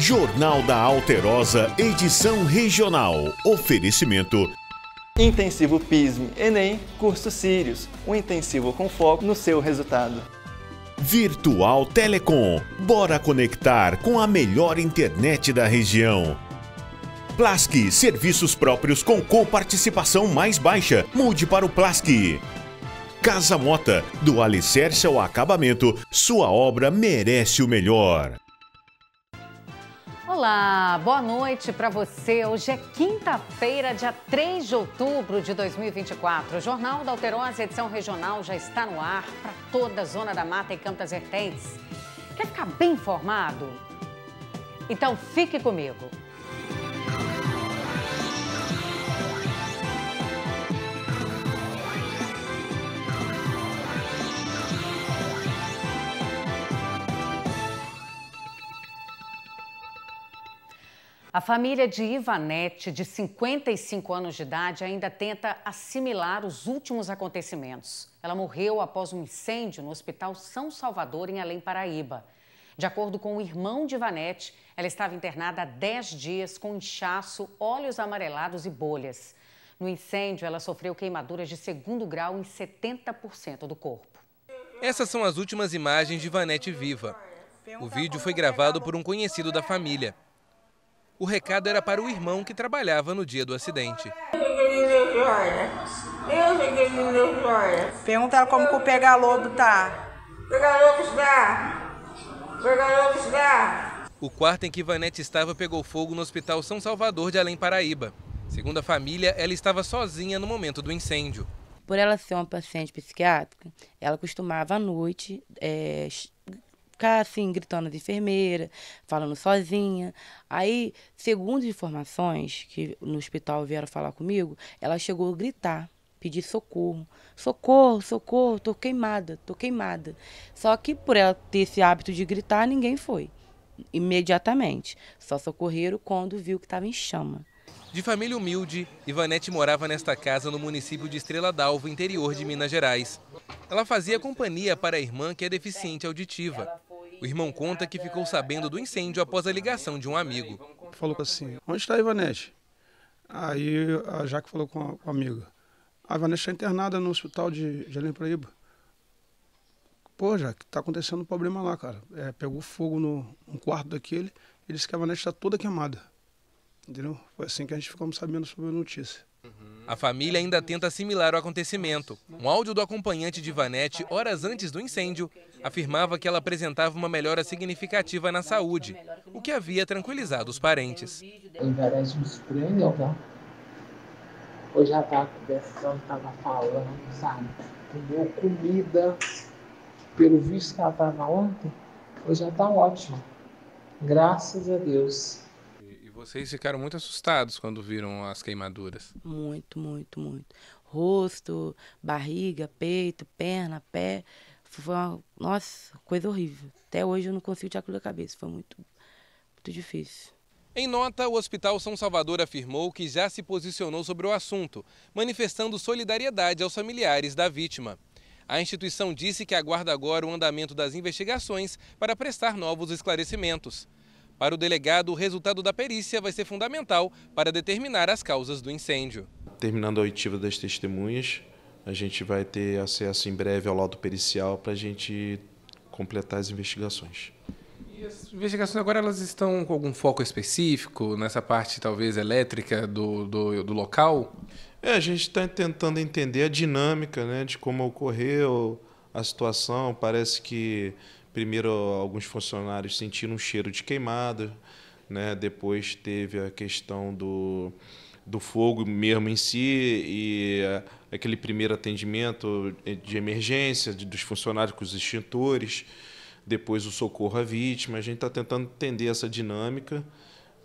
Jornal da Alterosa, edição regional. Oferecimento. Intensivo PISM, Enem, curso Sirius. Um intensivo com foco no seu resultado. Virtual Telecom. Bora conectar com a melhor internet da região. Plask, serviços próprios com coparticipação mais baixa. Mude para o Plask. Casa Mota, do alicerce ao acabamento, sua obra merece o melhor. Olá, boa noite para você. Hoje é quinta-feira, dia 3 de outubro de 2024. O Jornal da Alterosa, edição regional, já está no ar para toda a Zona da Mata e Campos Vertentes. Quer ficar bem informado? Então fique comigo. A família de Ivanete, de 55 anos de idade, ainda tenta assimilar os últimos acontecimentos. Ela morreu após um incêndio no Hospital São Salvador, em Além Paraíba. De acordo com o irmão de Ivanete, ela estava internada há 10 dias com inchaço, olhos amarelados e bolhas. No incêndio, ela sofreu queimaduras de segundo grau em 70% do corpo. Essas são as últimas imagens de Ivanete viva. O vídeo foi gravado por um conhecido da família. O recado era para o irmão que trabalhava no dia do acidente. Perguntaram como que o pega-lobo tá. Pega-lobo está. Pega-lobo está. O quarto em que Ivanete estava pegou fogo no Hospital São Salvador de Além Paraíba. Segundo a família, ela estava sozinha no momento do incêndio. Por ela ser uma paciente psiquiátrica, ela costumava à noite é, ficar assim, gritando de enfermeira, falando sozinha. Aí, segundo informações que no hospital vieram falar comigo, ela chegou a gritar, pedir socorro. Socorro, socorro, tô queimada, tô queimada. Só que por ela ter esse hábito de gritar, ninguém foi. Imediatamente. Só socorreram quando viu que estava em chama. De família humilde, Ivanete morava nesta casa no município de Estrela d'Alvo, interior de Minas Gerais. Ela fazia companhia para a irmã que é deficiente auditiva. O irmão conta que ficou sabendo do incêndio após a ligação de um amigo. Falou assim: Onde está a Ivanete? Aí a Jaque falou com a, com a amiga: A Ivanete está internada no hospital de Belém Paraíba. Pô, Jaque, está acontecendo um problema lá, cara. É, pegou fogo no um quarto daquele e disse que a Ivanete está toda queimada. Entendeu? Foi assim que a gente ficou sabendo sobre a notícia. A família ainda tenta assimilar o acontecimento. Um áudio do acompanhante de Vanette, horas antes do incêndio, afirmava que ela apresentava uma melhora significativa na saúde, o que havia tranquilizado os parentes. Hoje tá? já tá, estava conversando, estava falando, sabe? Comeu comida, pelo visto que ela estava ontem, hoje já está ótimo. Graças a Deus. Vocês ficaram muito assustados quando viram as queimaduras? Muito, muito, muito. Rosto, barriga, peito, perna, pé. Foi uma, nossa, coisa horrível. Até hoje eu não consigo tirar aquilo da cabeça. Foi muito, muito difícil. Em nota, o Hospital São Salvador afirmou que já se posicionou sobre o assunto, manifestando solidariedade aos familiares da vítima. A instituição disse que aguarda agora o andamento das investigações para prestar novos esclarecimentos. Para o delegado, o resultado da perícia vai ser fundamental para determinar as causas do incêndio. Terminando a oitiva das testemunhas, a gente vai ter acesso em breve ao laudo pericial para a gente completar as investigações. E as investigações agora elas estão com algum foco específico nessa parte talvez elétrica do, do, do local? É, a gente está tentando entender a dinâmica né, de como ocorreu a situação. Parece que primeiro alguns funcionários sentiram um cheiro de queimado, né? depois teve a questão do, do fogo mesmo em si e eh, aquele primeiro atendimento de emergência dos funcionários com os extintores, depois o socorro à vítima. A gente está tentando entender essa dinâmica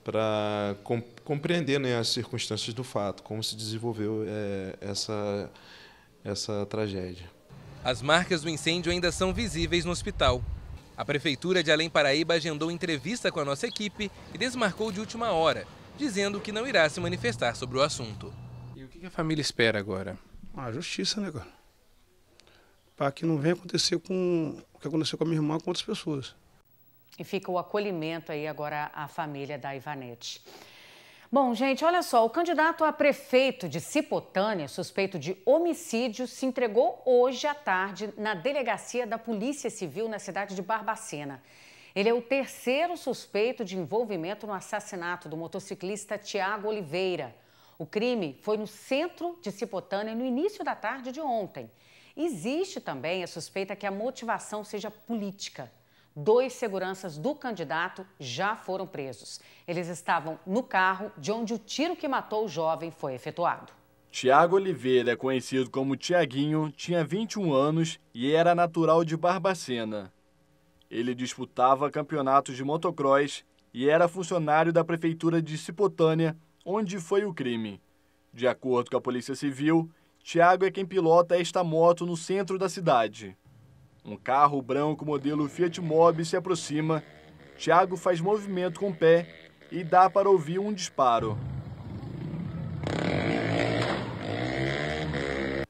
para compreender né, as circunstâncias do fato, como se desenvolveu é, essa, essa tragédia. As marcas do incêndio ainda são visíveis no hospital. A Prefeitura de Além Paraíba agendou entrevista com a nossa equipe e desmarcou de última hora, dizendo que não irá se manifestar sobre o assunto. E o que a família espera agora? A ah, justiça, né, cara? Para que não venha acontecer com o que aconteceu com a minha irmã com outras pessoas. E fica o acolhimento aí agora à família da Ivanete. Bom, gente, olha só, o candidato a prefeito de Cipotânea, suspeito de homicídio, se entregou hoje à tarde na delegacia da Polícia Civil na cidade de Barbacena. Ele é o terceiro suspeito de envolvimento no assassinato do motociclista Tiago Oliveira. O crime foi no centro de Cipotânea no início da tarde de ontem. Existe também a suspeita que a motivação seja política dois seguranças do candidato já foram presos. Eles estavam no carro de onde o tiro que matou o jovem foi efetuado. Tiago Oliveira, conhecido como Tiaguinho, tinha 21 anos e era natural de Barbacena. Ele disputava campeonatos de motocross e era funcionário da prefeitura de Cipotânea, onde foi o crime. De acordo com a Polícia Civil, Tiago é quem pilota esta moto no centro da cidade. Um carro branco modelo Fiat Mobi se aproxima. Tiago faz movimento com o pé e dá para ouvir um disparo.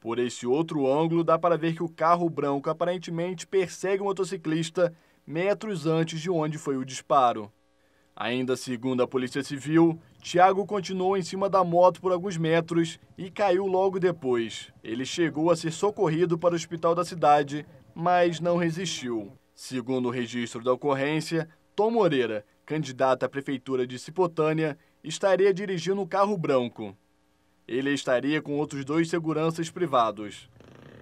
Por esse outro ângulo, dá para ver que o carro branco aparentemente persegue o motociclista metros antes de onde foi o disparo. Ainda segundo a Polícia Civil, Tiago continuou em cima da moto por alguns metros e caiu logo depois. Ele chegou a ser socorrido para o hospital da cidade, mas não resistiu. Segundo o registro da ocorrência, Tom Moreira, candidato à prefeitura de Cipotânea, estaria dirigindo o carro branco. Ele estaria com outros dois seguranças privados.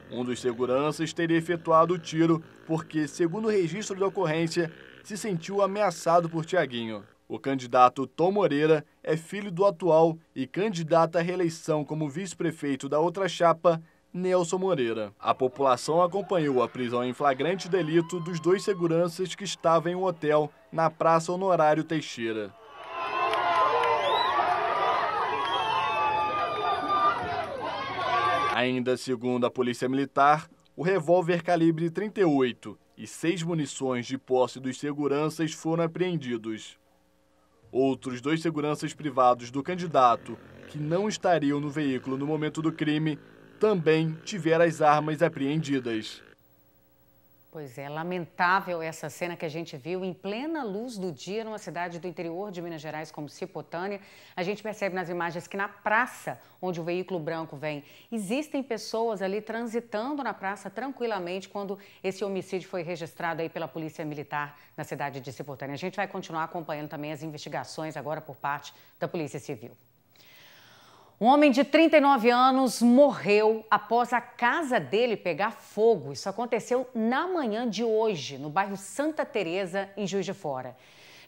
Um dos seguranças teria efetuado o tiro porque, segundo o registro da ocorrência, se sentiu ameaçado por Tiaguinho. O candidato Tom Moreira é filho do atual e candidato à reeleição como vice-prefeito da outra chapa, Nelson Moreira. A população acompanhou a prisão em flagrante delito dos dois seguranças que estavam em um hotel na Praça Honorário Teixeira. Ainda segundo a Polícia Militar, o revólver calibre 38 e seis munições de posse dos seguranças foram apreendidos. Outros dois seguranças privados do candidato, que não estariam no veículo no momento do crime, também tiver as armas apreendidas. Pois é, lamentável essa cena que a gente viu em plena luz do dia numa cidade do interior de Minas Gerais como Cipotânia. A gente percebe nas imagens que na praça onde o veículo branco vem, existem pessoas ali transitando na praça tranquilamente quando esse homicídio foi registrado aí pela Polícia Militar na cidade de Cipotânia. A gente vai continuar acompanhando também as investigações agora por parte da Polícia Civil. Um homem de 39 anos morreu após a casa dele pegar fogo. Isso aconteceu na manhã de hoje, no bairro Santa Teresa, em Juiz de Fora.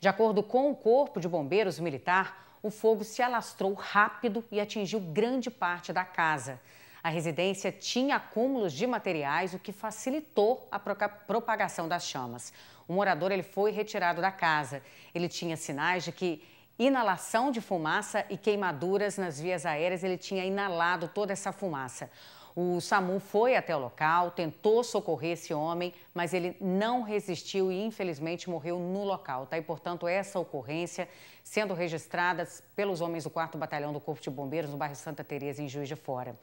De acordo com o Corpo de Bombeiros Militar, o fogo se alastrou rápido e atingiu grande parte da casa. A residência tinha acúmulos de materiais, o que facilitou a propagação das chamas. O morador ele foi retirado da casa. Ele tinha sinais de que inalação de fumaça e queimaduras nas vias aéreas. Ele tinha inalado toda essa fumaça. O SAMU foi até o local, tentou socorrer esse homem, mas ele não resistiu e infelizmente morreu no local. Tá? E, portanto, essa ocorrência sendo registrada pelos homens do 4 Batalhão do Corpo de Bombeiros no bairro Santa Teresa, em Juiz de Fora.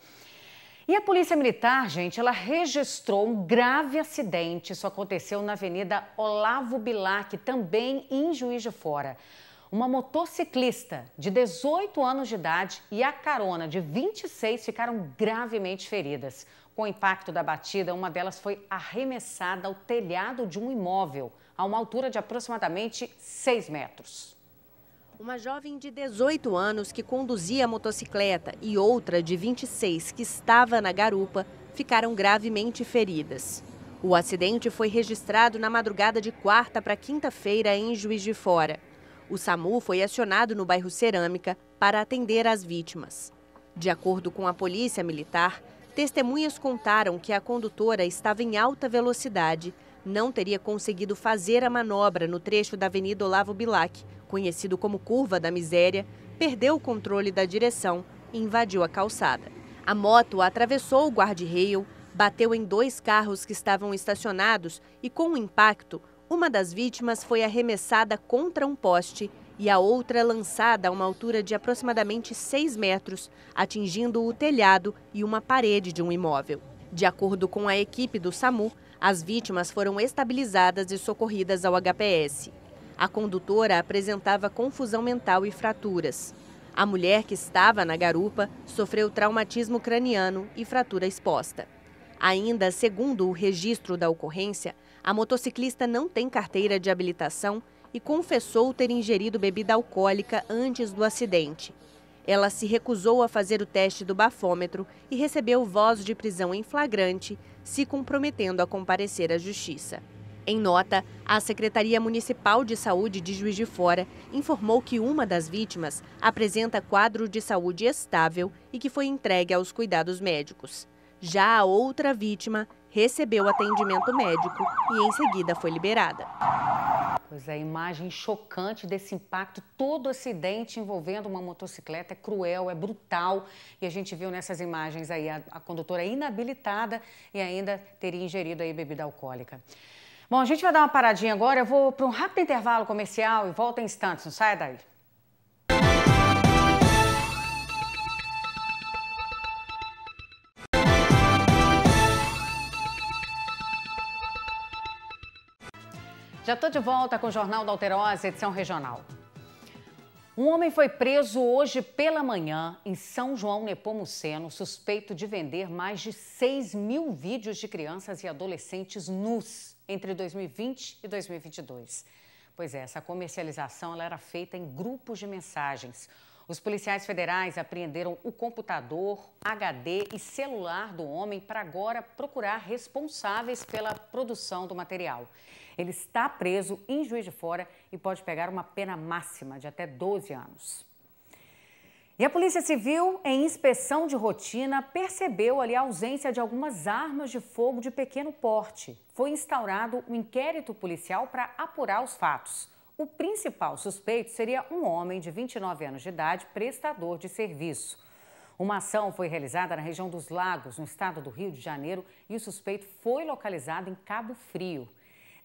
E a Polícia Militar, gente, ela registrou um grave acidente. Isso aconteceu na Avenida Olavo Bilac, também em Juiz de Fora uma motociclista de 18 anos de idade e a carona de 26 ficaram gravemente feridas. Com o impacto da batida, uma delas foi arremessada ao telhado de um imóvel, a uma altura de aproximadamente 6 metros. Uma jovem de 18 anos que conduzia a motocicleta e outra de 26 que estava na garupa ficaram gravemente feridas. O acidente foi registrado na madrugada de quarta para quinta-feira em Juiz de Fora. O SAMU foi acionado no bairro Cerâmica para atender as vítimas. De acordo com a Polícia Militar, testemunhas contaram que a condutora estava em alta velocidade, não teria conseguido fazer a manobra no trecho da Avenida Olavo Bilac, conhecido como Curva da Miséria, perdeu o controle da direção e invadiu a calçada. A moto atravessou o guarda-rail, bateu em dois carros que estavam estacionados e, com o impacto, uma das vítimas foi arremessada contra um poste e a outra lançada a uma altura de aproximadamente 6 metros, atingindo o telhado e uma parede de um imóvel. De acordo com a equipe do SAMU, as vítimas foram estabilizadas e socorridas ao HPS. A condutora apresentava confusão mental e fraturas. A mulher que estava na garupa sofreu traumatismo craniano e fratura exposta. Ainda segundo o registro da ocorrência, a motociclista não tem carteira de habilitação e confessou ter ingerido bebida alcoólica antes do acidente. Ela se recusou a fazer o teste do bafômetro e recebeu voz de prisão em flagrante, se comprometendo a comparecer à justiça. Em nota, a Secretaria Municipal de Saúde de Juiz de Fora informou que uma das vítimas apresenta quadro de saúde estável e que foi entregue aos cuidados médicos. Já a outra vítima recebeu atendimento médico e em seguida foi liberada. Pois é, a imagem chocante desse impacto. Todo acidente envolvendo uma motocicleta é cruel, é brutal. E a gente viu nessas imagens aí a, a condutora inabilitada e ainda teria ingerido aí bebida alcoólica. Bom, a gente vai dar uma paradinha agora. Eu vou para um rápido intervalo comercial e volto em instantes. Não saia daí. Já estou de volta com o Jornal da Alterosa, edição regional. Um homem foi preso hoje pela manhã em São João Nepomuceno, suspeito de vender mais de 6 mil vídeos de crianças e adolescentes nus entre 2020 e 2022. Pois é, essa comercialização era feita em grupos de mensagens. Os policiais federais apreenderam o computador, HD e celular do homem para agora procurar responsáveis pela produção do material. Ele está preso em Juiz de Fora e pode pegar uma pena máxima de até 12 anos. E a Polícia Civil, em inspeção de rotina, percebeu ali a ausência de algumas armas de fogo de pequeno porte. Foi instaurado um inquérito policial para apurar os fatos. O principal suspeito seria um homem de 29 anos de idade, prestador de serviço. Uma ação foi realizada na região dos Lagos, no estado do Rio de Janeiro, e o suspeito foi localizado em Cabo Frio.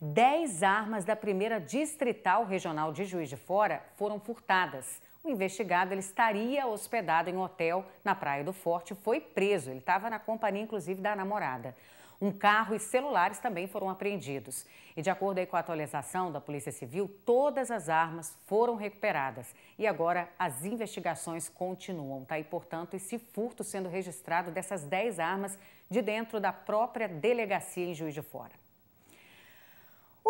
10 armas da primeira Distrital Regional de Juiz de Fora foram furtadas. O investigado ele estaria hospedado em um hotel na Praia do Forte e foi preso. Ele estava na companhia, inclusive, da namorada. Um carro e celulares também foram apreendidos. E de acordo com a atualização da Polícia Civil, todas as armas foram recuperadas. E agora as investigações continuam, tá? E, portanto, esse furto sendo registrado dessas 10 armas de dentro da própria delegacia em Juiz de Fora.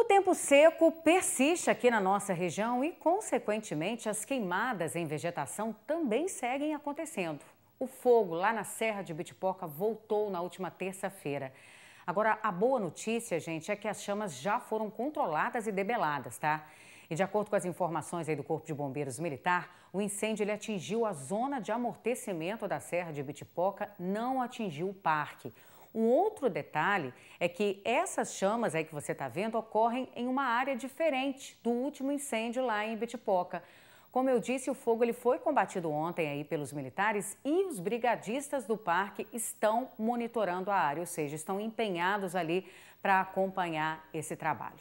O tempo seco persiste aqui na nossa região e, consequentemente, as queimadas em vegetação também seguem acontecendo. O fogo lá na Serra de Bitipoca voltou na última terça-feira. Agora, a boa notícia, gente, é que as chamas já foram controladas e debeladas, tá? E de acordo com as informações aí do Corpo de Bombeiros Militar, o incêndio ele atingiu a zona de amortecimento da Serra de Bitipoca, não atingiu o parque. Um outro detalhe é que essas chamas aí que você está vendo ocorrem em uma área diferente do último incêndio lá em Bitipoca. Como eu disse, o fogo ele foi combatido ontem aí pelos militares e os brigadistas do parque estão monitorando a área, ou seja, estão empenhados ali para acompanhar esse trabalho.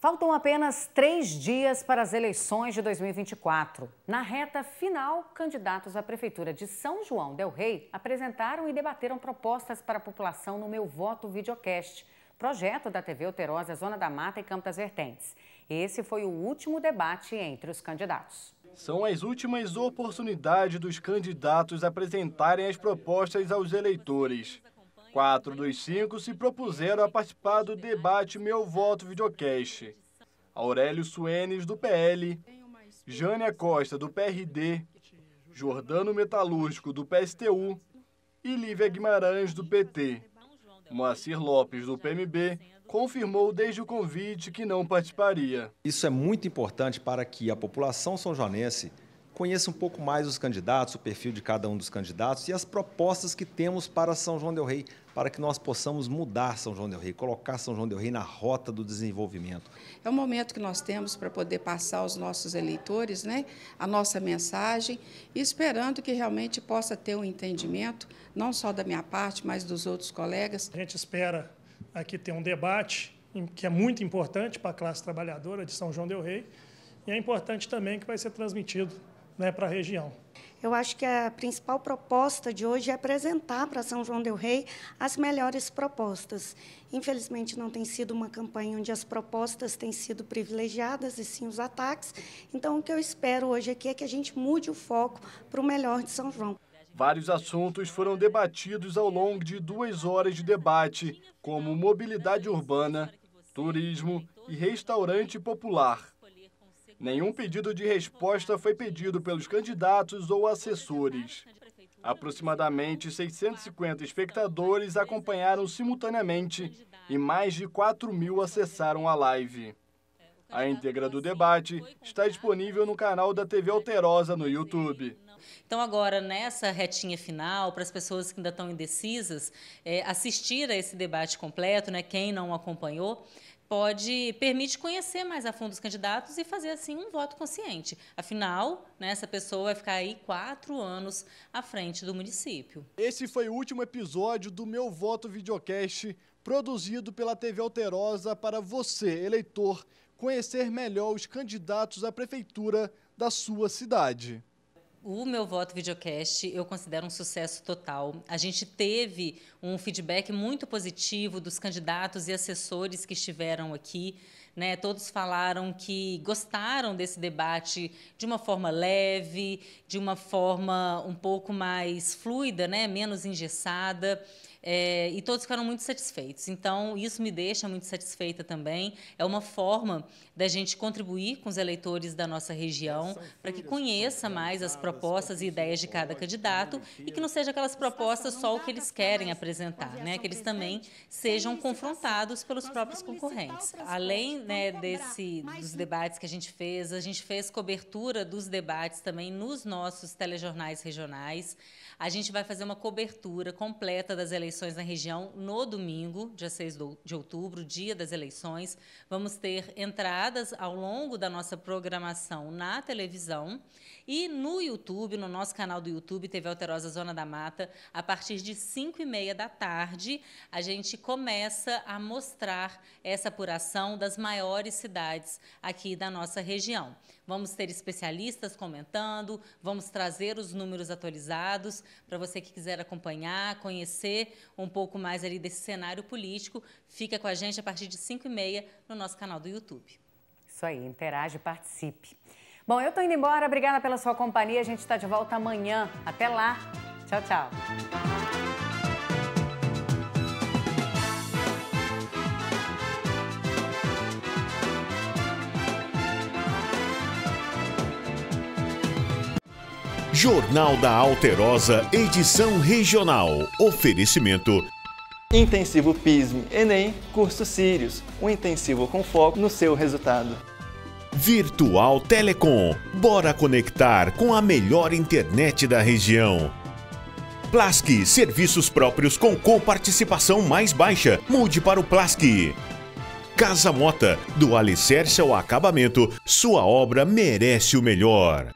Faltam apenas três dias para as eleições de 2024. Na reta final, candidatos à Prefeitura de São João Del Rei apresentaram e debateram propostas para a população no Meu Voto Videocast, projeto da TV Alterosa Zona da Mata e Campo das Vertentes. Esse foi o último debate entre os candidatos. São as últimas oportunidades dos candidatos apresentarem as propostas aos eleitores. Quatro dos cinco se propuseram a participar do debate Meu Voto Videocast. Aurélio Suenes, do PL, Jânia Costa, do PRD, Jordano Metalúrgico, do PSTU e Lívia Guimarães, do PT. Moacir Lopes, do PMB, confirmou desde o convite que não participaria. Isso é muito importante para que a população são-joanense conheça um pouco mais os candidatos, o perfil de cada um dos candidatos e as propostas que temos para São João Del Rei, para que nós possamos mudar São João Del Rei, colocar São João Del Rei na rota do desenvolvimento. É o momento que nós temos para poder passar aos nossos eleitores né, a nossa mensagem, esperando que realmente possa ter um entendimento, não só da minha parte, mas dos outros colegas. A gente espera aqui ter um debate que é muito importante para a classe trabalhadora de São João Del Rei. E é importante também que vai ser transmitido né, para a região. Eu acho que a principal proposta de hoje é apresentar para São João Del Rei as melhores propostas. Infelizmente, não tem sido uma campanha onde as propostas têm sido privilegiadas e sim os ataques. Então, o que eu espero hoje aqui é que a gente mude o foco para o melhor de São João. Vários assuntos foram debatidos ao longo de duas horas de debate, como mobilidade urbana, turismo e restaurante popular. Nenhum pedido de resposta foi pedido pelos candidatos ou assessores. Aproximadamente 650 espectadores acompanharam simultaneamente e mais de 4 mil acessaram a live. A íntegra do debate está disponível no canal da TV Alterosa no YouTube. Então, agora, nessa retinha final, para as pessoas que ainda estão indecisas, é, assistir a esse debate completo, né, quem não acompanhou, pode permite conhecer mais a fundo os candidatos e fazer assim um voto consciente. Afinal, né, essa pessoa vai ficar aí quatro anos à frente do município. Esse foi o último episódio do meu voto videocast produzido pela TV Alterosa para você, eleitor, conhecer melhor os candidatos à prefeitura da sua cidade o meu voto videocast eu considero um sucesso total. A gente teve um feedback muito positivo dos candidatos e assessores que estiveram aqui. Né? Todos falaram que gostaram desse debate de uma forma leve, de uma forma um pouco mais fluida, né? menos engessada. É, e todos ficaram muito satisfeitos. Então, isso me deixa muito satisfeita também. É uma forma da gente contribuir com os eleitores da nossa região para que conheça mais as propostas e ideias de cada candidato e que não seja aquelas propostas só o que eles querem apresentar, né? que eles também sejam confrontados pelos próprios concorrentes. Além né, desse, dos debates que a gente fez, a gente fez cobertura dos debates também nos nossos telejornais regionais. A gente vai fazer uma cobertura completa das eleições eleições na região no domingo, dia 6 de outubro, dia das eleições. Vamos ter entradas ao longo da nossa programação na televisão e no YouTube, no nosso canal do YouTube, TV Alterosa Zona da Mata, a partir de 5 e meia da tarde, a gente começa a mostrar essa apuração das maiores cidades aqui da nossa região. Vamos ter especialistas comentando, vamos trazer os números atualizados para você que quiser acompanhar, conhecer um pouco mais ali desse cenário político. Fica com a gente a partir de 5 e meia no nosso canal do YouTube. Isso aí, interage, participe. Bom, eu tô indo embora, obrigada pela sua companhia. A gente está de volta amanhã. Até lá. Tchau, tchau. Jornal da Alterosa, edição regional. Oferecimento. Intensivo PISM, Enem, curso Sirius. Um intensivo com foco no seu resultado. Virtual Telecom. Bora conectar com a melhor internet da região. Plasque, serviços próprios com coparticipação mais baixa. Mude para o Plasque. Casa Mota, do alicerce ao acabamento, sua obra merece o melhor.